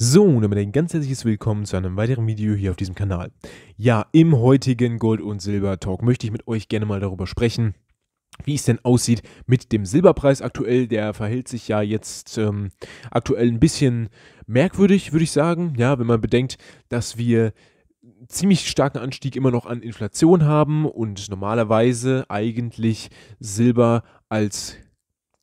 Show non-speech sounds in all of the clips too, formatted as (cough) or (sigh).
So, und damit ein ganz herzliches Willkommen zu einem weiteren Video hier auf diesem Kanal. Ja, im heutigen Gold- und Silber-Talk möchte ich mit euch gerne mal darüber sprechen, wie es denn aussieht mit dem Silberpreis aktuell. Der verhält sich ja jetzt ähm, aktuell ein bisschen merkwürdig, würde ich sagen. Ja, wenn man bedenkt, dass wir ziemlich starken Anstieg immer noch an Inflation haben und normalerweise eigentlich Silber als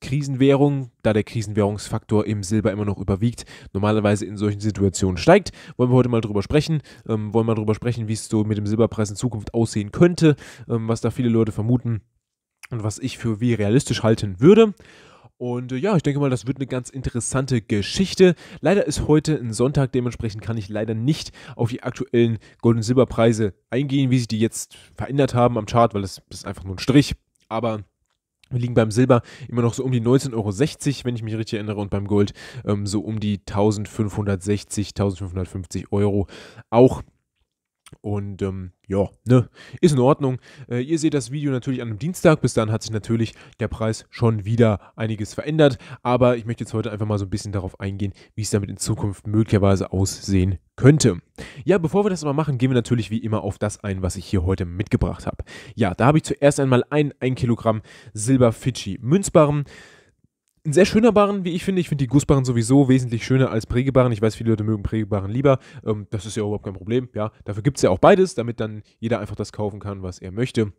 Krisenwährung, da der Krisenwährungsfaktor im Silber immer noch überwiegt, normalerweise in solchen Situationen steigt. Wollen wir heute mal drüber sprechen. Ähm, wollen wir mal drüber sprechen, wie es so mit dem Silberpreis in Zukunft aussehen könnte, ähm, was da viele Leute vermuten und was ich für wie realistisch halten würde. Und äh, ja, ich denke mal, das wird eine ganz interessante Geschichte. Leider ist heute ein Sonntag, dementsprechend kann ich leider nicht auf die aktuellen Gold- und Silberpreise eingehen, wie sich die jetzt verändert haben am Chart, weil das ist einfach nur ein Strich. Aber wir liegen beim Silber immer noch so um die 19,60 Euro, wenn ich mich richtig erinnere, und beim Gold ähm, so um die 1560, 1550 Euro. Auch und ähm, ja, ne, ist in Ordnung. Äh, ihr seht das Video natürlich an einem Dienstag. Bis dann hat sich natürlich der Preis schon wieder einiges verändert. Aber ich möchte jetzt heute einfach mal so ein bisschen darauf eingehen, wie es damit in Zukunft möglicherweise aussehen könnte. Ja, bevor wir das aber machen, gehen wir natürlich wie immer auf das ein, was ich hier heute mitgebracht habe. Ja, da habe ich zuerst einmal ein 1 Kilogramm Silber Fidschi Münzbarren ein sehr schöner Barren, wie ich finde. Ich finde die Gussbarren sowieso wesentlich schöner als Prägebarren. Ich weiß, viele Leute mögen Prägebarren lieber. Ähm, das ist ja überhaupt kein Problem. Ja, dafür gibt es ja auch beides, damit dann jeder einfach das kaufen kann, was er möchte.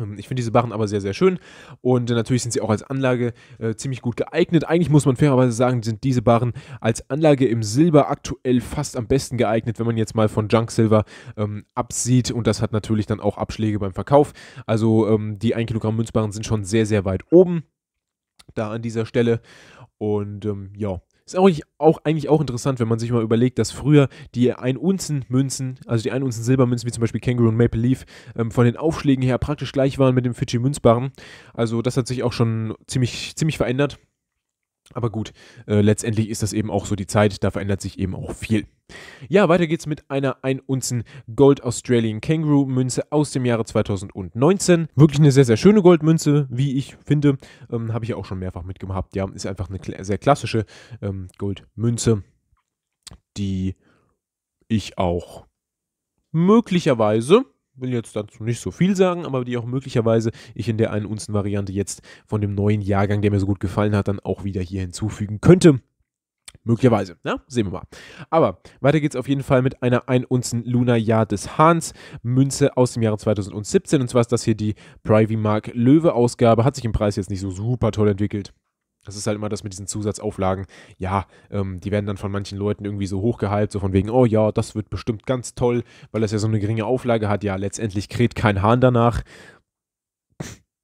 Ähm, ich finde diese Barren aber sehr, sehr schön und natürlich sind sie auch als Anlage äh, ziemlich gut geeignet. Eigentlich muss man fairerweise sagen, sind diese Barren als Anlage im Silber aktuell fast am besten geeignet, wenn man jetzt mal von Junk Silver ähm, absieht und das hat natürlich dann auch Abschläge beim Verkauf. Also ähm, die 1 Kilogramm Münzbarren sind schon sehr, sehr weit oben da an dieser Stelle. Und ähm, ja, ist auch, auch eigentlich auch interessant, wenn man sich mal überlegt, dass früher die 1-Unzen-Münzen, also die 1-Unzen-Silbermünzen, wie zum Beispiel Kangaroo und Maple Leaf, ähm, von den Aufschlägen her praktisch gleich waren mit dem Fidschi-Münzbarren. Also das hat sich auch schon ziemlich, ziemlich verändert. Aber gut, äh, letztendlich ist das eben auch so die Zeit, da verändert sich eben auch viel. Ja, weiter geht's mit einer 1 Unzen Gold Australian Kangaroo Münze aus dem Jahre 2019. Wirklich eine sehr, sehr schöne Goldmünze, wie ich finde. Ähm, Habe ich ja auch schon mehrfach mitgemacht. Ja, ist einfach eine kl sehr klassische ähm, Goldmünze, die ich auch möglicherweise will jetzt dazu nicht so viel sagen, aber die auch möglicherweise ich in der einen Unzen-Variante jetzt von dem neuen Jahrgang, der mir so gut gefallen hat, dann auch wieder hier hinzufügen könnte. Möglicherweise, ne? Sehen wir mal. Aber weiter geht's auf jeden Fall mit einer 1 Unzen Luna Jahr des Hahns Münze aus dem Jahre 2017. Und zwar ist das hier die Privy Mark Löwe Ausgabe. Hat sich im Preis jetzt nicht so super toll entwickelt. Das ist halt immer das mit diesen Zusatzauflagen. Ja, ähm, die werden dann von manchen Leuten irgendwie so hochgehypt, so von wegen, oh ja, das wird bestimmt ganz toll, weil das ja so eine geringe Auflage hat. Ja, letztendlich kräht kein Hahn danach.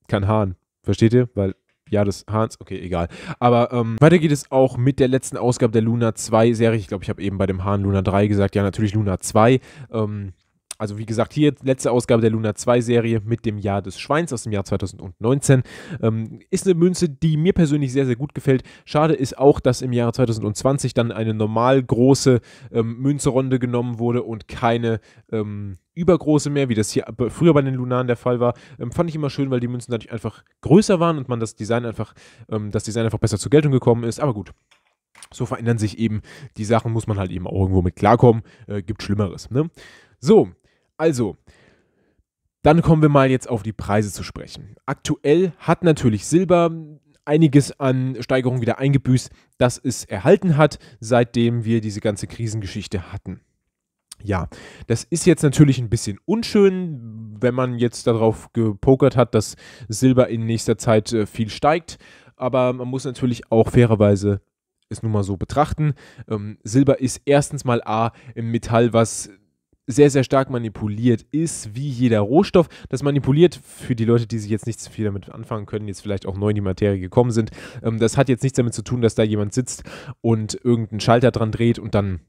kein Hahn. Versteht ihr? Weil, ja, das Hahns, okay, egal. Aber ähm, weiter geht es auch mit der letzten Ausgabe der Luna 2 Serie. Ich glaube, ich habe eben bei dem Hahn Luna 3 gesagt. Ja, natürlich Luna 2. Ähm, also wie gesagt, hier letzte Ausgabe der Luna 2 Serie mit dem Jahr des Schweins aus dem Jahr 2019. Ähm, ist eine Münze, die mir persönlich sehr, sehr gut gefällt. Schade ist auch, dass im Jahre 2020 dann eine normal große ähm, Münzerunde genommen wurde und keine ähm, übergroße mehr, wie das hier früher bei den Lunaren der Fall war. Ähm, fand ich immer schön, weil die Münzen dadurch einfach größer waren und man das Design einfach, ähm, das Design einfach besser zur Geltung gekommen ist. Aber gut, so verändern sich eben die Sachen, muss man halt eben auch irgendwo mit klarkommen. Äh, gibt Schlimmeres. Ne? So, also, dann kommen wir mal jetzt auf die Preise zu sprechen. Aktuell hat natürlich Silber einiges an Steigerungen wieder eingebüßt, das es erhalten hat, seitdem wir diese ganze Krisengeschichte hatten. Ja, das ist jetzt natürlich ein bisschen unschön, wenn man jetzt darauf gepokert hat, dass Silber in nächster Zeit äh, viel steigt. Aber man muss natürlich auch fairerweise es nun mal so betrachten. Ähm, Silber ist erstens mal A, ein Metall, was sehr, sehr stark manipuliert ist, wie jeder Rohstoff. Das manipuliert für die Leute, die sich jetzt nicht so viel damit anfangen können, jetzt vielleicht auch neu in die Materie gekommen sind. Ähm, das hat jetzt nichts damit zu tun, dass da jemand sitzt und irgendeinen Schalter dran dreht und dann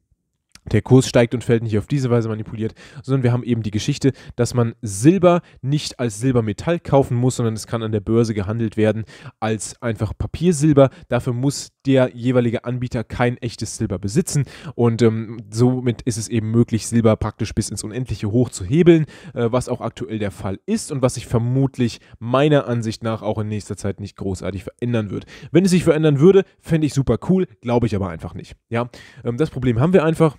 der Kurs steigt und fällt nicht auf diese Weise manipuliert, sondern wir haben eben die Geschichte, dass man Silber nicht als Silbermetall kaufen muss, sondern es kann an der Börse gehandelt werden als einfach Papiersilber. Dafür muss der jeweilige Anbieter kein echtes Silber besitzen und ähm, somit ist es eben möglich, Silber praktisch bis ins Unendliche hoch zu hebeln, äh, was auch aktuell der Fall ist und was sich vermutlich meiner Ansicht nach auch in nächster Zeit nicht großartig verändern wird. Wenn es sich verändern würde, fände ich super cool, glaube ich aber einfach nicht. Ja, ähm, das Problem haben wir einfach.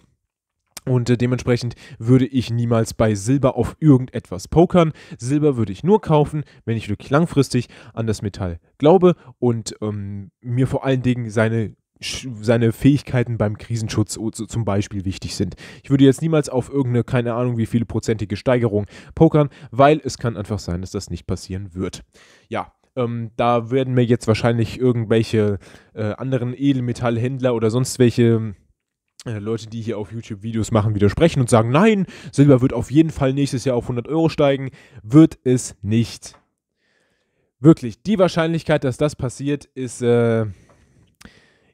Und äh, dementsprechend würde ich niemals bei Silber auf irgendetwas pokern. Silber würde ich nur kaufen, wenn ich wirklich langfristig an das Metall glaube und ähm, mir vor allen Dingen seine seine Fähigkeiten beim Krisenschutz zum Beispiel wichtig sind. Ich würde jetzt niemals auf irgendeine, keine Ahnung, wie viele prozentige Steigerung pokern, weil es kann einfach sein, dass das nicht passieren wird. Ja, ähm, da werden mir jetzt wahrscheinlich irgendwelche äh, anderen Edelmetallhändler oder sonst welche äh, Leute, die hier auf YouTube Videos machen, widersprechen und sagen, nein, Silber wird auf jeden Fall nächstes Jahr auf 100 Euro steigen, wird es nicht. Wirklich, die Wahrscheinlichkeit, dass das passiert, ist äh,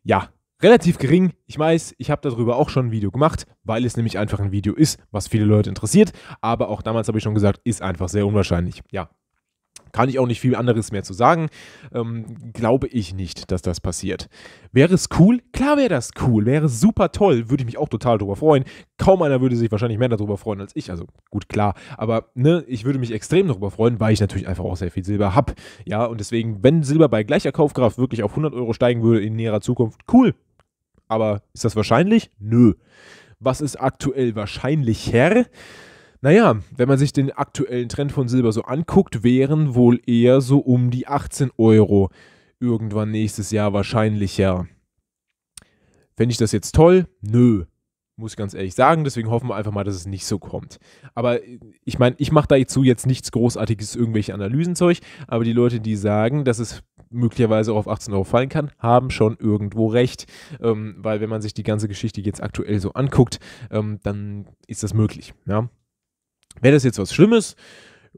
ja relativ gering. Ich weiß, ich habe darüber auch schon ein Video gemacht, weil es nämlich einfach ein Video ist, was viele Leute interessiert. Aber auch damals habe ich schon gesagt, ist einfach sehr unwahrscheinlich. Ja, kann ich auch nicht viel anderes mehr zu sagen. Ähm, glaube ich nicht, dass das passiert. Wäre es cool? Klar wäre das cool. Wäre super toll. Würde ich mich auch total darüber freuen. Kaum einer würde sich wahrscheinlich mehr darüber freuen als ich. Also gut, klar. Aber ne, ich würde mich extrem darüber freuen, weil ich natürlich einfach auch sehr viel Silber habe. Ja, und deswegen, wenn Silber bei gleicher Kaufkraft wirklich auf 100 Euro steigen würde in näherer Zukunft, cool. Aber ist das wahrscheinlich? Nö. Was ist aktuell wahrscheinlicher? Naja, wenn man sich den aktuellen Trend von Silber so anguckt, wären wohl eher so um die 18 Euro irgendwann nächstes Jahr wahrscheinlicher. Fände ich das jetzt toll? Nö. Muss ich ganz ehrlich sagen, deswegen hoffen wir einfach mal, dass es nicht so kommt. Aber äh, ich meine, ich mache dazu jetzt nichts Großartiges, irgendwelche Analysenzeug, aber die Leute, die sagen, dass es möglicherweise auch auf 18 Euro fallen kann, haben schon irgendwo recht. Ähm, weil wenn man sich die ganze Geschichte jetzt aktuell so anguckt, ähm, dann ist das möglich. Ja? Wäre das jetzt was Schlimmes?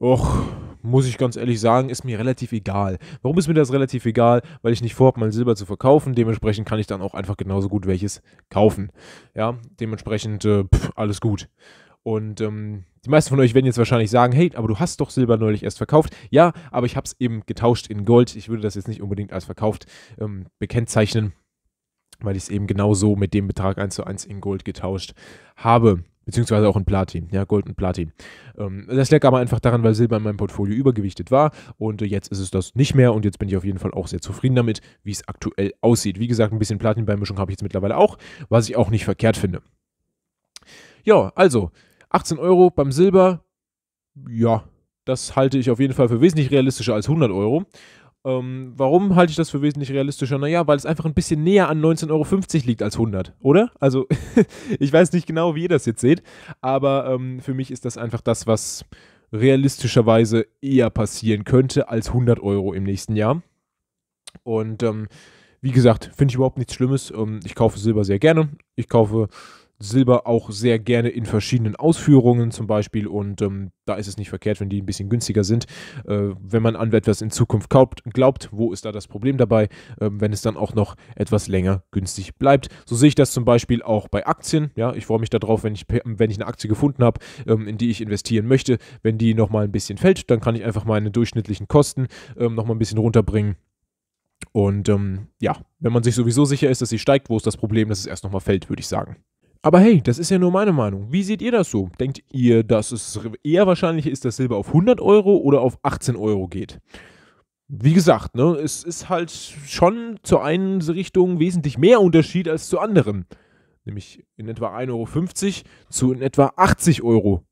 Och, muss ich ganz ehrlich sagen, ist mir relativ egal. Warum ist mir das relativ egal? Weil ich nicht vorhabe, mein Silber zu verkaufen. Dementsprechend kann ich dann auch einfach genauso gut welches kaufen. Ja, dementsprechend äh, pff, alles gut. Und ähm, die meisten von euch werden jetzt wahrscheinlich sagen, hey, aber du hast doch Silber neulich erst verkauft. Ja, aber ich habe es eben getauscht in Gold. Ich würde das jetzt nicht unbedingt als verkauft ähm, bekennzeichnen, weil ich es eben genauso mit dem Betrag 1 zu 1 in Gold getauscht habe. Beziehungsweise auch in Platin, ja, Gold und Platin. Ähm, das lag aber einfach daran, weil Silber in meinem Portfolio übergewichtet war und äh, jetzt ist es das nicht mehr und jetzt bin ich auf jeden Fall auch sehr zufrieden damit, wie es aktuell aussieht. Wie gesagt, ein bisschen Platinbeimischung habe ich jetzt mittlerweile auch, was ich auch nicht verkehrt finde. Ja, also 18 Euro beim Silber, ja, das halte ich auf jeden Fall für wesentlich realistischer als 100 Euro. Ähm, warum halte ich das für wesentlich realistischer? Naja, weil es einfach ein bisschen näher an 19,50 Euro liegt als 100, oder? Also, (laughs) ich weiß nicht genau, wie ihr das jetzt seht, aber ähm, für mich ist das einfach das, was realistischerweise eher passieren könnte als 100 Euro im nächsten Jahr. Und ähm, wie gesagt, finde ich überhaupt nichts Schlimmes. Ähm, ich kaufe Silber sehr gerne. Ich kaufe Silber auch sehr gerne in verschiedenen Ausführungen zum Beispiel und ähm, da ist es nicht verkehrt, wenn die ein bisschen günstiger sind. Äh, wenn man an etwas in Zukunft kauft, glaubt, wo ist da das Problem dabei, ähm, wenn es dann auch noch etwas länger günstig bleibt. So sehe ich das zum Beispiel auch bei Aktien. Ja, ich freue mich darauf, wenn ich, wenn ich eine Aktie gefunden habe, ähm, in die ich investieren möchte. Wenn die nochmal ein bisschen fällt, dann kann ich einfach meine durchschnittlichen Kosten ähm, nochmal ein bisschen runterbringen. Und ähm, ja, wenn man sich sowieso sicher ist, dass sie steigt, wo ist das Problem, dass es erst nochmal fällt, würde ich sagen. Aber hey, das ist ja nur meine Meinung. Wie seht ihr das so? Denkt ihr, dass es eher wahrscheinlich ist, dass Silber auf 100 Euro oder auf 18 Euro geht? Wie gesagt, ne, es ist halt schon zur einen Richtung wesentlich mehr Unterschied als zu anderen. Nämlich in etwa 1,50 Euro zu in etwa 80,50 Euro.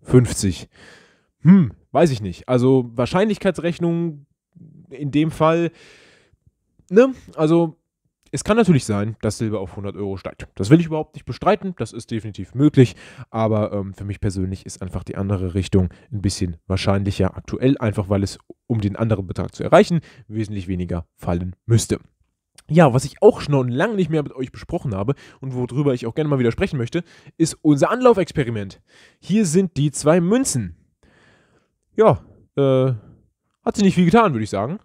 Hm, weiß ich nicht. Also Wahrscheinlichkeitsrechnung in dem Fall, ne, also es kann natürlich sein, dass Silber auf 100 Euro steigt. Das will ich überhaupt nicht bestreiten, das ist definitiv möglich, aber ähm, für mich persönlich ist einfach die andere Richtung ein bisschen wahrscheinlicher aktuell, einfach weil es, um den anderen Betrag zu erreichen, wesentlich weniger fallen müsste. Ja, was ich auch schon lange nicht mehr mit euch besprochen habe und worüber ich auch gerne mal wieder sprechen möchte, ist unser Anlaufexperiment. Hier sind die zwei Münzen. Ja, äh, hat sich nicht viel getan, würde ich sagen.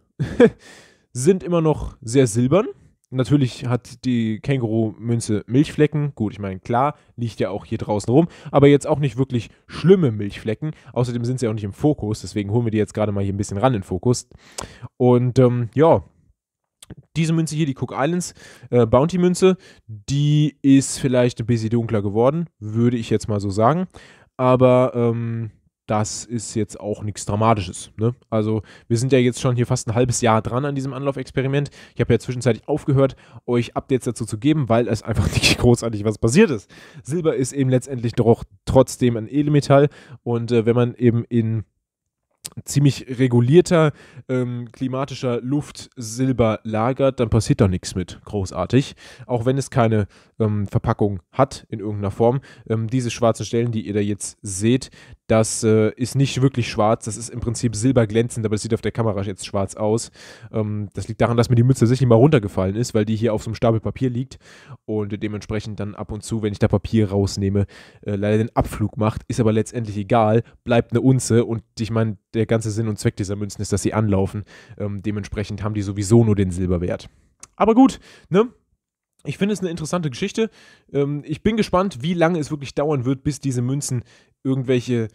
(laughs) sind immer noch sehr silbern Natürlich hat die Känguru-Münze Milchflecken. Gut, ich meine, klar, liegt ja auch hier draußen rum, aber jetzt auch nicht wirklich schlimme Milchflecken. Außerdem sind sie auch nicht im Fokus, deswegen holen wir die jetzt gerade mal hier ein bisschen ran in Fokus. Und ähm, ja, diese Münze hier, die Cook Islands äh, Bounty Münze, die ist vielleicht ein bisschen dunkler geworden, würde ich jetzt mal so sagen. Aber ähm, das ist jetzt auch nichts Dramatisches. Ne? Also wir sind ja jetzt schon hier fast ein halbes Jahr dran an diesem Anlaufexperiment. Ich habe ja zwischenzeitlich aufgehört, euch Updates dazu zu geben, weil es einfach (laughs) nicht großartig was passiert ist. Silber ist eben letztendlich doch trotzdem ein Edelmetall und äh, wenn man eben in ziemlich regulierter ähm, klimatischer Luft Silber lagert, dann passiert doch nichts mit, großartig. Auch wenn es keine ähm, Verpackung hat in irgendeiner Form. Ähm, diese schwarzen Stellen, die ihr da jetzt seht, das äh, ist nicht wirklich schwarz, das ist im Prinzip silberglänzend, aber es sieht auf der Kamera jetzt schwarz aus. Ähm, das liegt daran, dass mir die Mütze sicherlich mal runtergefallen ist, weil die hier auf so einem Stapel Papier liegt und dementsprechend dann ab und zu, wenn ich da Papier rausnehme, äh, leider den Abflug macht. Ist aber letztendlich egal, bleibt eine Unze und ich meine, der ganze Sinn und Zweck dieser Münzen ist, dass sie anlaufen. Ähm, dementsprechend haben die sowieso nur den Silberwert. Aber gut, ne? Ich finde es eine interessante Geschichte. Ähm, ich bin gespannt, wie lange es wirklich dauern wird, bis diese Münzen irgendwelche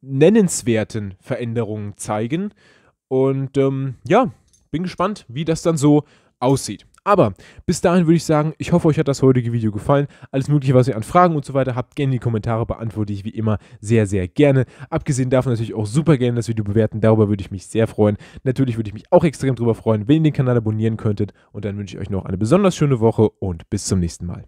nennenswerten Veränderungen zeigen. Und ähm, ja, bin gespannt, wie das dann so aussieht. Aber bis dahin würde ich sagen, ich hoffe, euch hat das heutige Video gefallen. Alles Mögliche, was ihr an Fragen und so weiter habt, gerne in die Kommentare beantworte ich wie immer sehr, sehr gerne. Abgesehen davon natürlich auch super gerne das Video bewerten. Darüber würde ich mich sehr freuen. Natürlich würde ich mich auch extrem darüber freuen, wenn ihr den Kanal abonnieren könntet. Und dann wünsche ich euch noch eine besonders schöne Woche und bis zum nächsten Mal.